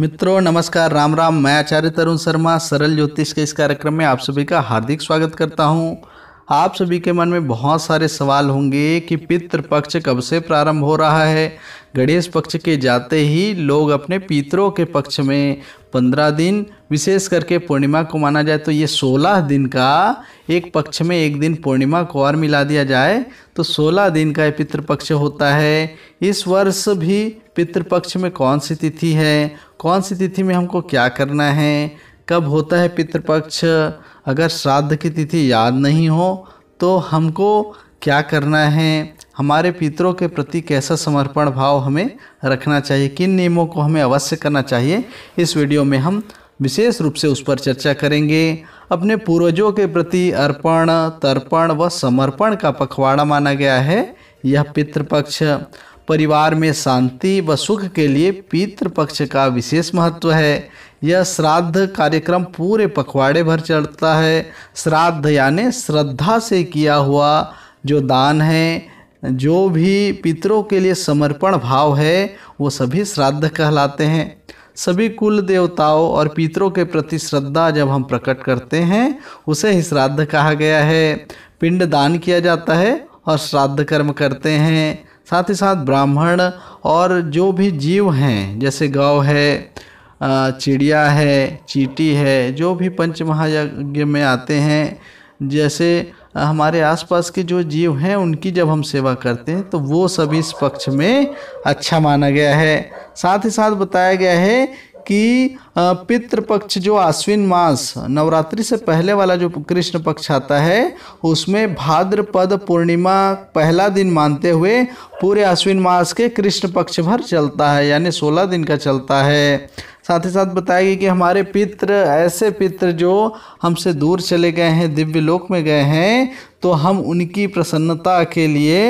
मित्रों नमस्कार राम राम मैं आचार्य तरुण शर्मा सरल ज्योतिष के इस कार्यक्रम में आप सभी का हार्दिक स्वागत करता हूं आप सभी के मन में बहुत सारे सवाल होंगे कि पितृ पक्ष कब से प्रारंभ हो रहा है गणेश पक्ष के जाते ही लोग अपने पितरों के पक्ष में पंद्रह दिन विशेष करके पूर्णिमा को माना जाए तो ये सोलह दिन का एक पक्ष में एक दिन पूर्णिमा को और मिला दिया जाए तो सोलह दिन का पितृपक्ष होता है इस वर्ष भी पितृपक्ष में कौन सी तिथि है कौन सी तिथि में हमको क्या करना है कब होता है पितृपक्ष अगर श्राद्ध की तिथि याद नहीं हो तो हमको क्या करना है हमारे पितरों के प्रति कैसा समर्पण भाव हमें रखना चाहिए किन नियमों को हमें अवश्य करना चाहिए इस वीडियो में हम विशेष रूप से उस पर चर्चा करेंगे अपने पूर्वजों के प्रति अर्पण तर्पण व समर्पण का पखवाड़ा माना गया है यह पितृपक्ष परिवार में शांति व सुख के लिए पितृपक्ष पक्ष का विशेष महत्व है यह श्राद्ध कार्यक्रम पूरे पखवाड़े भर चढ़ता है श्राद्ध यानि श्रद्धा से किया हुआ जो दान है जो भी पितरों के लिए समर्पण भाव है वो सभी श्राद्ध कहलाते हैं सभी कुल देवताओं और पितरों के प्रति श्रद्धा जब हम प्रकट करते हैं उसे ही श्राद्ध कहा गया है पिंड दान किया जाता है और श्राद्ध कर्म करते हैं साथ ही साथ ब्राह्मण और जो भी जीव हैं जैसे गौ है चिड़िया है चीटी है जो भी पंच महायज्ञ में आते हैं जैसे हमारे आसपास के जो जीव हैं उनकी जब हम सेवा करते हैं तो वो सभी इस पक्ष में अच्छा माना गया है साथ ही साथ बताया गया है कि पितृपक्ष जो आश्विन मास नवरात्रि से पहले वाला जो कृष्ण पक्ष आता है उसमें भाद्रपद पूर्णिमा पहला दिन मानते हुए पूरे आश्विन मास के कृष्ण पक्ष भर चलता है यानी सोलह दिन का चलता है साथ ही साथ बताएगी कि हमारे पित्र ऐसे पित्र जो हमसे दूर चले गए हैं दिव्य लोक में गए हैं तो हम उनकी प्रसन्नता के लिए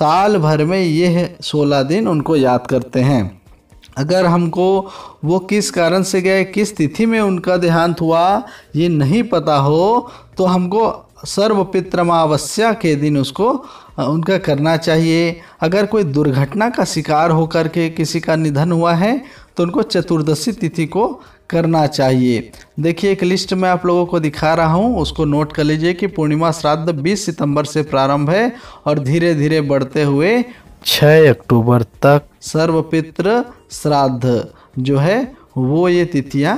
साल भर में यह सोलह दिन उनको याद करते हैं अगर हमको वो किस कारण से गए किस तिथि में उनका देहांत हुआ ये नहीं पता हो तो हमको सर्व पितृमावस्या के दिन उसको उनका करना चाहिए अगर कोई दुर्घटना का शिकार होकर के किसी का निधन हुआ है तो उनको चतुर्दशी तिथि को करना चाहिए देखिए एक लिस्ट में आप लोगों को दिखा रहा हूँ उसको नोट कर लीजिए कि पूर्णिमा श्राद्ध 20 सितंबर से प्रारंभ है और धीरे धीरे बढ़ते हुए 6 अक्टूबर तक सर्वपित्र श्राद्ध जो है वो ये तिथियाँ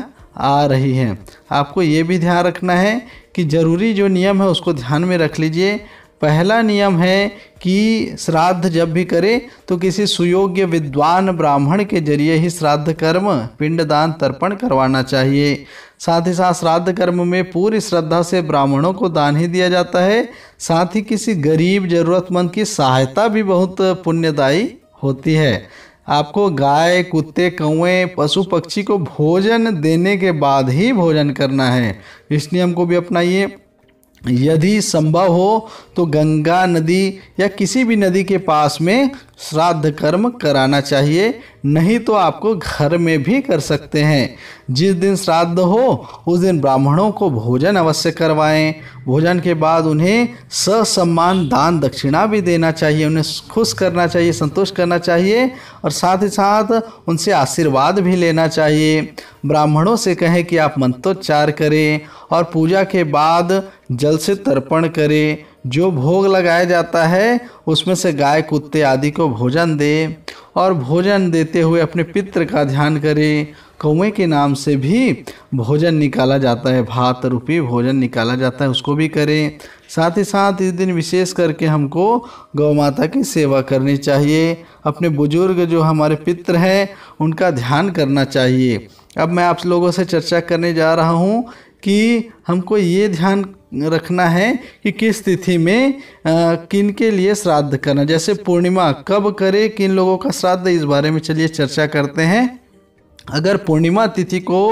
आ रही हैं आपको ये भी ध्यान रखना है कि ज़रूरी जो नियम है उसको ध्यान में रख लीजिए पहला नियम है कि श्राद्ध जब भी करे तो किसी सुयोग्य विद्वान ब्राह्मण के जरिए ही श्राद्ध कर्म पिंडदान तर्पण करवाना चाहिए साथ ही साथ श्राद्ध कर्म में पूरी श्रद्धा से ब्राह्मणों को दान ही दिया जाता है साथ ही किसी गरीब जरूरतमंद की सहायता भी बहुत पुण्यदायी होती है आपको गाय कुत्ते कौए पशु पक्षी को भोजन देने के बाद ही भोजन करना है इस नियम को भी अपनाइए यदि संभव हो तो गंगा नदी या किसी भी नदी के पास में श्राद्ध कर्म कराना चाहिए नहीं तो आपको घर में भी कर सकते हैं जिस दिन श्राद्ध हो उस दिन ब्राह्मणों को भोजन अवश्य करवाएं भोजन के बाद उन्हें ससम्मान दान दक्षिणा भी देना चाहिए उन्हें खुश करना चाहिए संतुष्ट करना चाहिए और साथ ही साथ उनसे आशीर्वाद भी लेना चाहिए ब्राह्मणों से कहें कि आप मंत्रोच्चार करें और पूजा के बाद जल से तर्पण करे जो भोग लगाया जाता है उसमें से गाय कुत्ते आदि को भोजन दे और भोजन देते हुए अपने पित्र का ध्यान करे कौए के नाम से भी भोजन निकाला जाता है भात रूपी भोजन निकाला जाता है उसको भी करें साथ ही साथ इस दिन विशेष करके हमको गौ माता की सेवा करनी चाहिए अपने बुजुर्ग जो हमारे पित्र हैं उनका ध्यान करना चाहिए अब मैं आप लोगों से चर्चा करने जा रहा हूँ कि हमको ये ध्यान रखना है कि किस तिथि में आ, किन के लिए श्राद्ध करना जैसे पूर्णिमा कब करे किन लोगों का श्राद्ध इस बारे में चलिए चर्चा करते हैं अगर पूर्णिमा तिथि को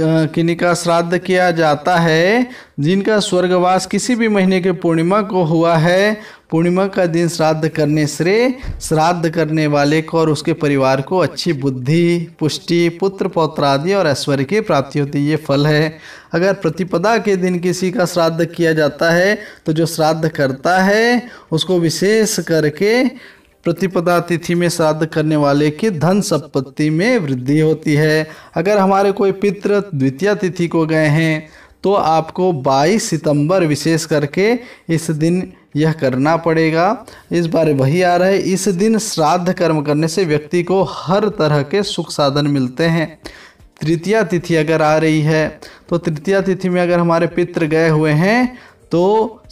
किन्हीं का श्राद्ध किया जाता है जिनका स्वर्गवास किसी भी महीने के पूर्णिमा को हुआ है पूर्णिमा का दिन श्राद्ध करने से श्राद्ध करने वाले को और उसके परिवार को अच्छी बुद्धि पुष्टि पुत्र पौत्र आदि और ऐश्वर्य की प्राप्ति होती है ये फल है अगर प्रतिपदा के दिन किसी का श्राद्ध किया जाता है तो जो श्राद्ध करता है उसको विशेष करके प्रतिपदा तिथि में श्राद्ध करने वाले की धन संपत्ति में वृद्धि होती है अगर हमारे कोई पित्र द्वितीय तिथि को गए हैं तो आपको 22 सितंबर विशेष करके इस दिन यह करना पड़ेगा इस बार वही आ रहा है इस दिन श्राद्ध कर्म करने से व्यक्ति को हर तरह के सुख साधन मिलते हैं तृतीय तिथि अगर आ रही है तो तृतीय तिथि में अगर हमारे पित्र गए हुए हैं तो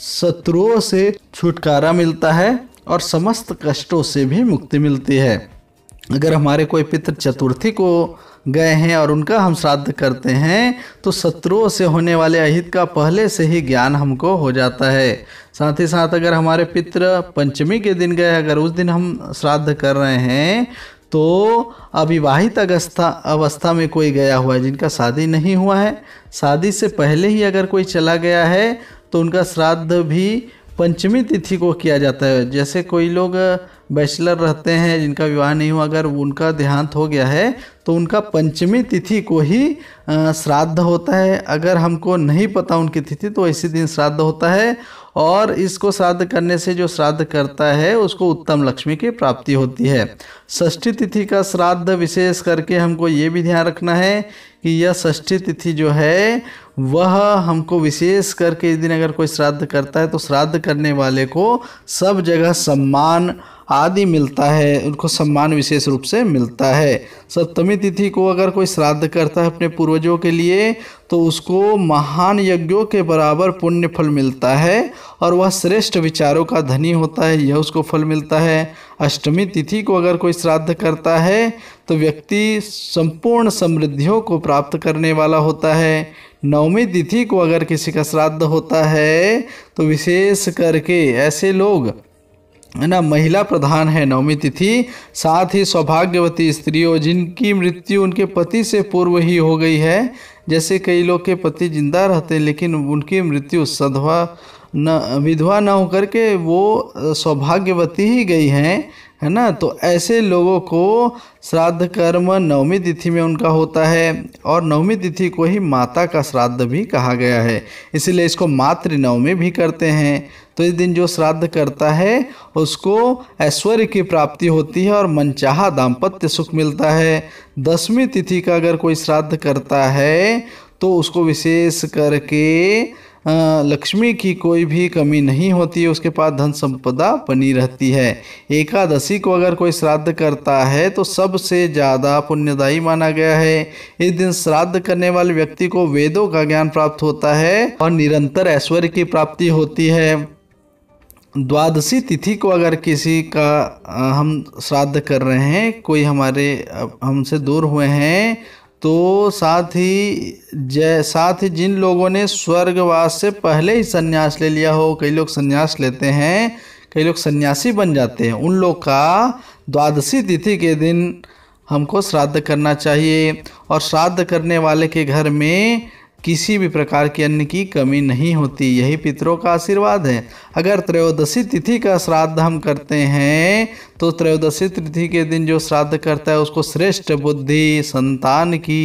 शत्रुओं से छुटकारा मिलता है और समस्त कष्टों से भी मुक्ति मिलती है अगर हमारे कोई पितृ चतुर्थी को गए हैं और उनका हम श्राद्ध करते हैं तो शत्रुओं से होने वाले अहित का पहले से ही ज्ञान हमको हो जाता है साथ ही साथ अगर हमारे पितृ पंचमी के दिन गए अगर उस दिन हम श्राद्ध कर रहे हैं तो अविवाहित अवस्था अवस्था में कोई गया हुआ है जिनका शादी नहीं हुआ है शादी से पहले ही अगर कोई चला गया है तो उनका श्राद्ध भी पंचमी तिथि को किया जाता है जैसे कोई लोग बैचलर रहते हैं जिनका विवाह नहीं हुआ अगर उनका देहांत हो गया है तो उनका पंचमी तिथि को ही श्राद्ध होता है अगर हमको नहीं पता उनकी तिथि तो इसी दिन श्राद्ध होता है और इसको श्राद्ध करने से जो श्राद्ध करता है उसको उत्तम लक्ष्मी की प्राप्ति होती है षष्ठी तिथि का श्राद्ध विशेष करके हमको ये भी ध्यान रखना है कि यह षष्ठी तिथि जो है वह हमको विशेष करके इस दिन अगर कोई श्राद्ध करता है तो श्राद्ध करने वाले को सब जगह सम्मान आदि मिलता है उनको सम्मान विशेष रूप से मिलता है सप्तमी तिथि को अगर कोई श्राद्ध करता है अपने पूर्वजों के लिए तो उसको महान यज्ञों के बराबर पुण्य फल मिलता है और वह श्रेष्ठ विचारों का धनी होता है यह उसको फल मिलता है अष्टमी तिथि को अगर कोई श्राद्ध करता है तो व्यक्ति संपूर्ण समृद्धियों को प्राप्त करने वाला होता है नवमी तिथि को अगर किसी का श्राद्ध होता है तो विशेष करके ऐसे लोग है ना महिला प्रधान है नवमी तिथि साथ ही सौभाग्यवती स्त्रियों जिनकी मृत्यु उनके पति से पूर्व ही हो गई है जैसे कई लोग के पति जिंदा रहते लेकिन उनकी मृत्यु सधवा न विधवा ना होकर के वो सौभाग्यवती ही गई हैं है ना तो ऐसे लोगों को श्राद्ध कर्म नवमी तिथि में उनका होता है और नवमी तिथि को ही माता का श्राद्ध भी कहा गया है इसलिए इसको मातृ नवमी भी करते हैं तो इस दिन जो श्राद्ध करता है उसको ऐश्वर्य की प्राप्ति होती है और मनचाहा दाम्पत्य सुख मिलता है दसवीं तिथि का अगर कोई श्राद्ध करता है तो उसको विशेष करके लक्ष्मी की कोई भी कमी नहीं होती है उसके पास धन संपदा बनी रहती है एकादशी को अगर कोई श्राद्ध करता है तो सबसे ज़्यादा पुण्यदायी माना गया है इस दिन श्राद्ध करने वाले व्यक्ति को वेदों का ज्ञान प्राप्त होता है और निरंतर ऐश्वर्य की प्राप्ति होती है द्वादशी तिथि को अगर किसी का हम श्राद्ध कर रहे हैं कोई हमारे हमसे दूर हुए हैं तो साथ ही जय साथ ही जिन लोगों ने स्वर्गवास से पहले ही संन्यास ले लिया हो कई लोग सन्यास लेते हैं कई लोग सन्यासी बन जाते हैं उन लोग का द्वादशी तिथि के दिन हमको श्राद्ध करना चाहिए और श्राद्ध करने वाले के घर में किसी भी प्रकार के अन्न की कमी नहीं होती यही पितरों का आशीर्वाद है अगर त्रयोदशी तिथि का श्राद्ध हम करते हैं तो त्रयोदशी तिथि के दिन जो श्राद्ध करता है उसको श्रेष्ठ बुद्धि संतान की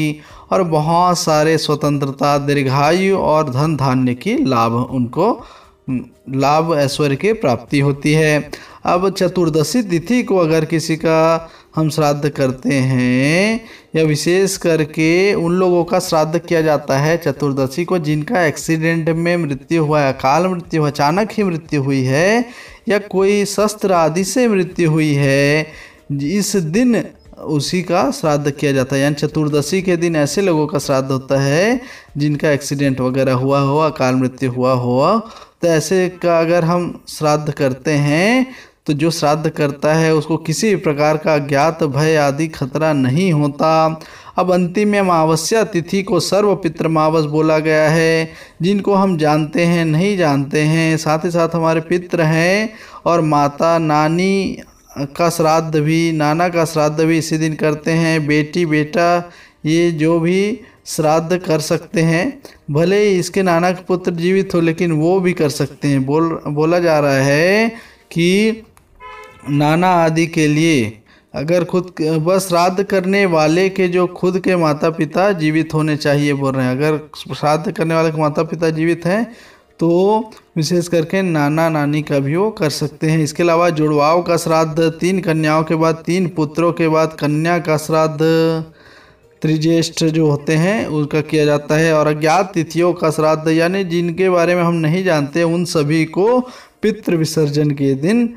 और बहुत सारे स्वतंत्रता दीर्घायु और धन धान्य की लाभ उनको लाभ ऐश्वर्य की प्राप्ति होती है अब चतुर्दशी तिथि को अगर किसी का हम श्राद्ध करते हैं या विशेष करके उन लोगों का श्राद्ध किया जाता है चतुर्दशी को जिनका एक्सीडेंट में मृत्यु हुआ है अकाल मृत्यु अचानक ही मृत्यु हुई है या कोई शस्त्र आदि से मृत्यु हुई है इस दिन उसी का श्राद्ध किया जाता है यानी चतुर्दशी के दिन ऐसे लोगों का श्राद्ध होता है जिनका एक्सीडेंट वगैरह हुआ हो अकाल मृत्यु हुआ हो तो ऐसे का अगर हम श्राद्ध करते हैं तो जो श्राद्ध करता है उसको किसी प्रकार का ज्ञात भय आदि खतरा नहीं होता अब अंतिम अमावस्या तिथि को सर्व पितृमावस बोला गया है जिनको हम जानते हैं नहीं जानते हैं साथ ही साथ हमारे पित्र हैं और माता नानी का श्राद्ध भी नाना का श्राद्ध भी इसी दिन करते हैं बेटी बेटा ये जो भी श्राद्ध कर सकते हैं भले ही इसके नाना के पुत्र जीवित हो लेकिन वो भी कर सकते हैं बोल बोला जा रहा है कि नाना आदि के लिए अगर खुद बस श्राद्ध करने वाले के जो खुद के माता पिता जीवित होने चाहिए बोल रहे हैं अगर श्राद्ध करने वाले के माता पिता जीवित हैं तो विशेष करके नाना नानी का भी वो कर सकते हैं इसके अलावा जुड़वाओं का श्राद्ध तीन कन्याओं के बाद तीन पुत्रों के बाद कन्या का श्राद्ध त्रिज्येष्ठ जो होते हैं उनका किया जाता है और अज्ञात तिथियों का श्राद्ध यानी जिनके बारे में हम नहीं जानते उन सभी को पितृ विसर्जन के दिन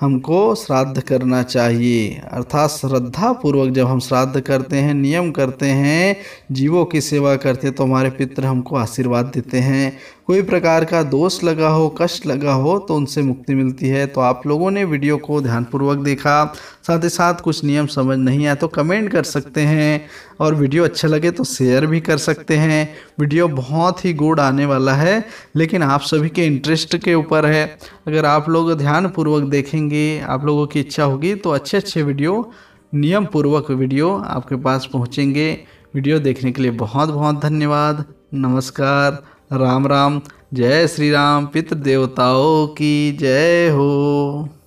हमको श्राद्ध करना चाहिए अर्थात श्रद्धा पूर्वक जब हम श्राद्ध करते हैं नियम करते हैं जीवों की सेवा करते हैं तो हमारे पितृ हमको आशीर्वाद देते हैं कोई प्रकार का दोष लगा हो कष्ट लगा हो तो उनसे मुक्ति मिलती है तो आप लोगों ने वीडियो को ध्यानपूर्वक देखा साथ ही साथ कुछ नियम समझ नहीं आए तो कमेंट कर सकते हैं और वीडियो अच्छा लगे तो शेयर भी कर सकते हैं वीडियो बहुत ही गुड आने वाला है लेकिन आप सभी के इंटरेस्ट के ऊपर है अगर आप लोग ध्यानपूर्वक देखेंगे आप लोगों की इच्छा होगी तो अच्छे अच्छे वीडियो नियम पूर्वक वीडियो आपके पास पहुँचेंगे वीडियो देखने के लिए बहुत बहुत धन्यवाद नमस्कार राम राम जय श्री राम पितृ देवताओं की जय हो